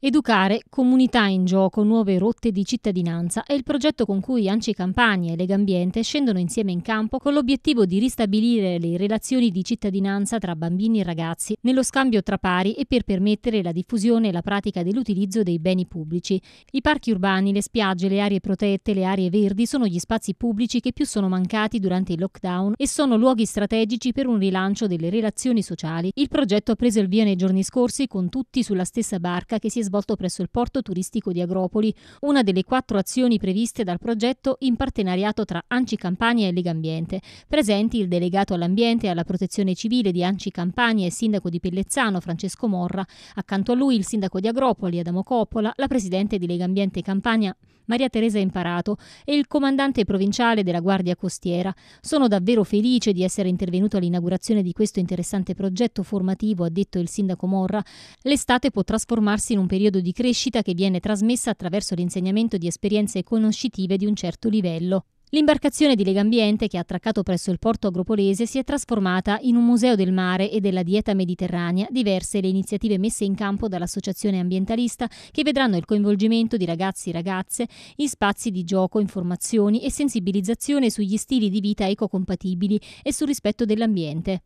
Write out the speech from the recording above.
Educare, comunità in gioco, nuove rotte di cittadinanza è il progetto con cui Anci Campania e Legambiente scendono insieme in campo con l'obiettivo di ristabilire le relazioni di cittadinanza tra bambini e ragazzi nello scambio tra pari e per permettere la diffusione e la pratica dell'utilizzo dei beni pubblici. I parchi urbani, le spiagge, le aree protette, le aree verdi sono gli spazi pubblici che più sono mancati durante il lockdown e sono luoghi strategici per un rilancio delle relazioni sociali. Il progetto ha preso il via nei giorni scorsi con tutti sulla stessa barca che si è svolto presso il porto turistico di Agropoli, una delle quattro azioni previste dal progetto in partenariato tra Anci Campania e Lega Ambiente. Presenti il delegato all'ambiente e alla protezione civile di Anci Campania e sindaco di Pellezzano Francesco Morra, accanto a lui il sindaco di Agropoli Adamo Coppola, la presidente di Lega Ambiente Campania Maria Teresa Imparato e il comandante provinciale della Guardia Costiera. Sono davvero felice di essere intervenuto all'inaugurazione di questo interessante progetto formativo, ha detto il sindaco Morra. L'estate può trasformarsi in un periodo periodo di crescita che viene trasmessa attraverso l'insegnamento di esperienze conoscitive di un certo livello. L'imbarcazione di Legambiente che ha attraccato presso il porto agropolese si è trasformata in un museo del mare e della dieta mediterranea, diverse le iniziative messe in campo dall'associazione ambientalista che vedranno il coinvolgimento di ragazzi e ragazze in spazi di gioco, informazioni e sensibilizzazione sugli stili di vita ecocompatibili e sul rispetto dell'ambiente.